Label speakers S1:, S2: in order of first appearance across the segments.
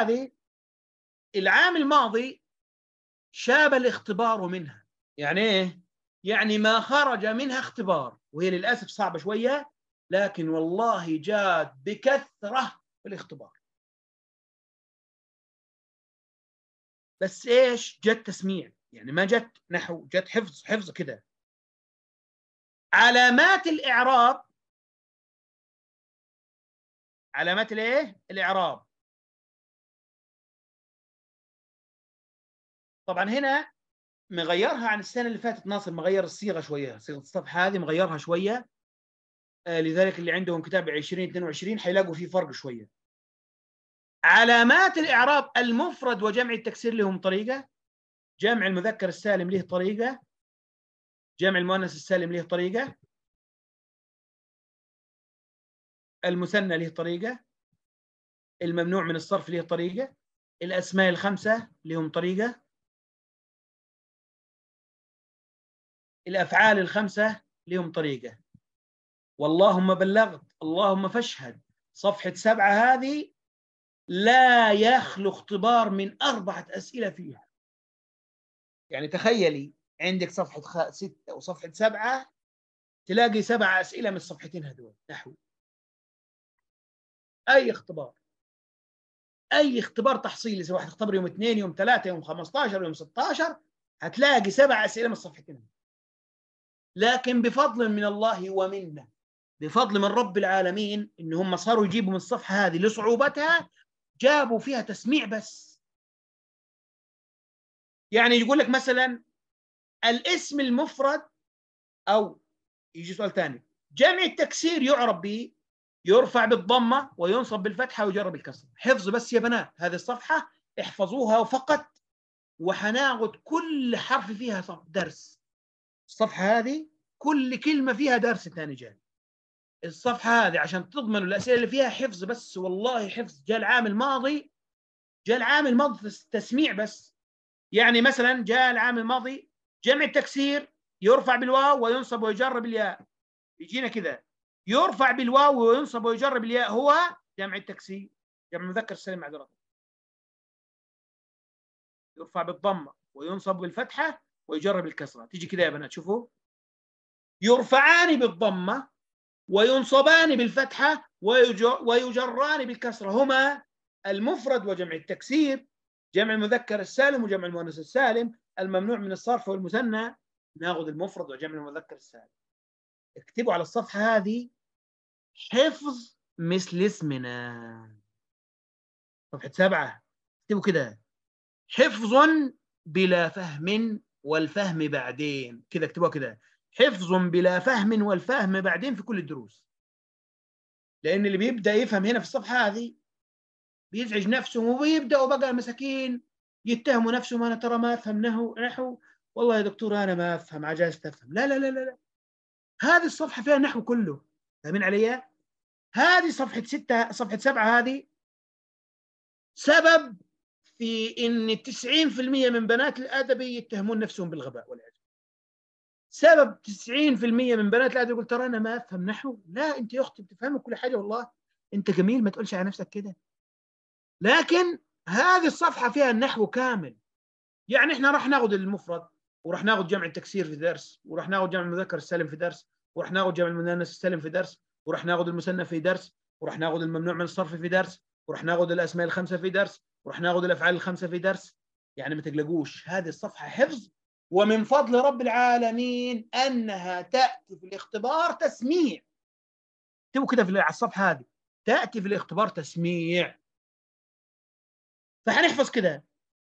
S1: هذه العام الماضي شاب الاختبار منها يعني ايه يعني ما خرج منها اختبار وهي للاسف صعبه شويه
S2: لكن والله جاد بكثره في الاختبار بس ايش جت تسميع يعني ما جت نحو جت حفظ حفظ كده علامات الاعراب علامات الايه الاعراب طبعا هنا مغيرها عن السنه اللي فاتت ناصر مغير الصيغه شويه صيغه الصفحه هذه مغيرها شويه آه لذلك
S1: اللي عندهم كتاب 2022 حيلاقوا فيه فرق شويه علامات الاعراب
S2: المفرد وجمع التكسير لهم طريقه جمع المذكر السالم له طريقه جمع المؤنث السالم له طريقه المثنى له طريقه الممنوع من الصرف له طريقه الاسماء الخمسه لهم طريقه الافعال الخمسه لهم طريقه واللهم بلغت
S1: اللهم فاشهد صفحه سبعه هذه لا يخلو اختبار من اربعه اسئله فيها يعني تخيلي عندك
S2: صفحه سته وصفحه سبعه تلاقي سبع اسئله من الصفحتين هذول نحو اي اختبار اي اختبار تحصيلي سواء هتختبر يوم اثنين يوم ثلاثه يوم 15 يوم 16 هتلاقي سبع اسئله من
S1: الصفحتين هذول. لكن بفضل من الله ومنا بفضل من رب العالمين ان هم صاروا يجيبوا من الصفحه هذه لصعوبتها جابوا فيها تسميع
S2: بس يعني يقول لك مثلا الاسم المفرد او يجي سؤال ثاني جمع التكسير يعرب
S1: به يرفع بالضمه وينصب بالفتحه ويجرب الكسر حفظ بس يا بنات هذه الصفحه احفظوها فقط وحناخذ كل حرف فيها درس الصفحه هذه كل كلمه فيها درس ثاني جاني الصفحه هذه عشان تضمنوا الاسئله اللي فيها حفظ بس والله حفظ جاء العام الماضي جاء العام الماضي تسميع بس يعني مثلا جاء العام الماضي جمع التكسير يرفع بالواو وينصب ويجر بالياء يجينا كذا يرفع بالواو وينصب ويجر بالياء هو جمع التكسير جمع مذكر سالم معذره
S2: يرفع بالضمه وينصب بالفتحه ويجر بالكسره تيجي كذا يا بنات شوفوا يرفعان بالضمة وينصبان
S1: بالفتحة ويجران بالكسرة هما المفرد وجمع التكسير جمع المذكر السالم وجمع المؤنث السالم الممنوع من الصرف والمثنى ناخذ المفرد وجمع المذكر السالم اكتبوا على الصفحة هذه حفظ مثل اسمنا صفحة سبعة اكتبوا كده حفظ بلا فهم والفهم بعدين كذا اكتبوها كده حفظ بلا فهم والفهم بعدين في كل الدروس لان اللي بيبدا يفهم هنا في الصفحه هذه بيزعج نفسه وبيبداوا بقى المساكين يتهموا نفسهم انا ترى ما افهم نحو نحو والله يا دكتور انا ما افهم عجزت افهم لا لا لا لا, لا. هذه الصفحه فيها النحو كله فاهمين علي؟ هذه صفحه سته صفحه سبعه هذه سبب في ان 90% من بنات الادبي يتهمون نفسهم بالغباء والعجز سبب 90% من بنات العاده يقول ترى انا ما افهم نحو لا انت يا اختي بتفهمي كل حاجه والله انت جميل ما تقولش على نفسك كده لكن هذه الصفحه فيها النحو كامل يعني احنا راح ناخذ المفرد وراح ناخذ جمع التكسير في درس وراح ناخذ جمع المذكر السالم في درس وراح ناخذ جمع المؤنث السالم في درس وراح ناخذ المثنى في درس وراح ناخذ الممنوع من الصرف في درس وراح ناخذ الاسماء الخمسه في درس وراح ناخذ الافعال الخمسه في درس يعني ما تقلقوش هذه الصفحه حفظ ومن فضل رب العالمين انها تاتي في الاختبار تسميع اكتبوا كده في على الصفحه هذه تاتي في الاختبار تسميع فهنحفظ كده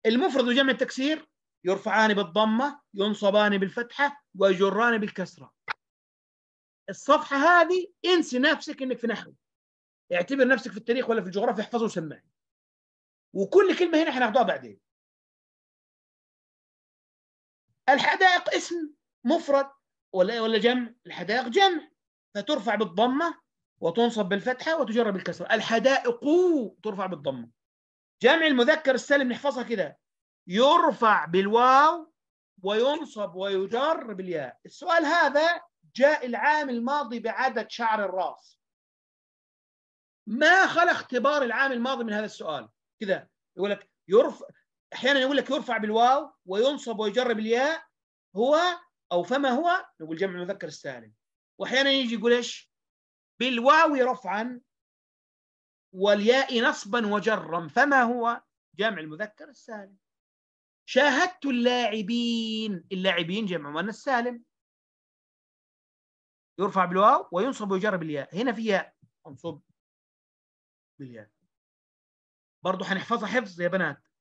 S1: المفرد وجمع التكسير يرفعان بالضمه ينصبان بالفتحه ويجران بالكسره الصفحه هذه انسي نفسك
S2: انك في نحو اعتبر نفسك في التاريخ ولا في الجغرافيا احفظه وسمعه وكل كلمه هنا هناخدوها بعدين الحدائق اسم مفرد ولا ولا جمع الحدائق جمع فترفع بالضمه
S1: وتنصب بالفتحه وتجر بالكسره الحدائق ترفع بالضمه جمع المذكر السالم نحفظها كده يرفع بالواو وينصب ويجر بالياء السؤال هذا جاء العام الماضي بعدد شعر الراس ما خلى اختبار العام الماضي من هذا السؤال كده يقول لك يرفع احيانا يقول لك يرفع بالواو وينصب ويجر بالياء هو او فما هو نقول جمع مذكر السالم واحيانا يجي يقول ايش بالواو رفعا والياء نصبا وجرا فما هو جمع المذكر السالم شاهدت اللاعبين اللاعبين جمع
S2: من السالم يرفع بالواو وينصب ويجر بالياء هنا في ياء انصب بالياء برضه هنحفظها حفظ يا
S1: بنات